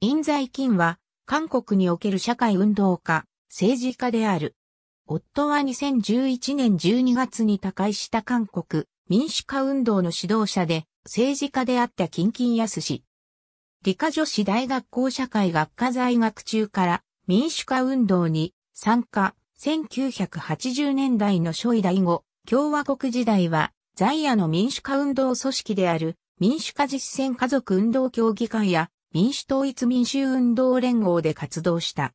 印在金は、韓国における社会運動家、政治家である。夫は2011年12月に他界した韓国、民主化運動の指導者で、政治家であった金金康氏。理科女子大学校社会学科在学中から民主化運動に参加。1980年代の初位代後、共和国時代は、在野の民主化運動組織である民主化実践家族運動協議会や民主統一民衆運動連合で活動した。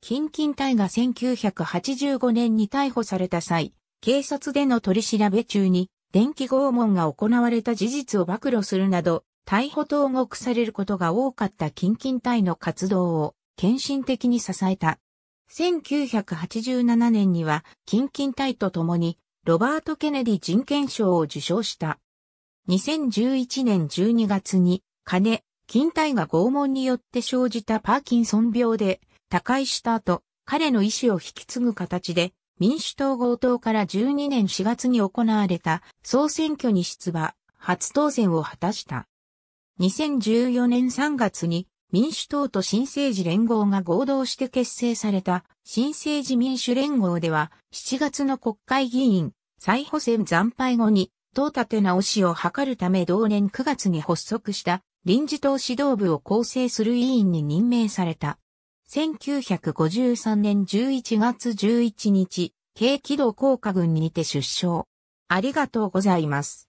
近近隊が1985年に逮捕された際、警察での取り調べ中に、電気拷問が行われた事実を暴露するなど、逮捕投獄されることが多かった近近隊の活動を、献身的に支えた。1987年には、近近隊と共に、ロバート・ケネディ人権賞を受賞した。2011年12月に、金、筋体が拷問によって生じたパーキンソン病で、他界した後、彼の意思を引き継ぐ形で、民主党強盗から12年4月に行われた総選挙に出馬、初当選を果たした。2014年3月に民主党と新政治連合が合同して結成された新政治民主連合では7月の国会議員再補選惨敗後に党立て直しを図るため同年9月に発足した臨時党指導部を構成する委員に任命された。1953年11月11日、軽軌道降下軍にて出生。ありがとうございます。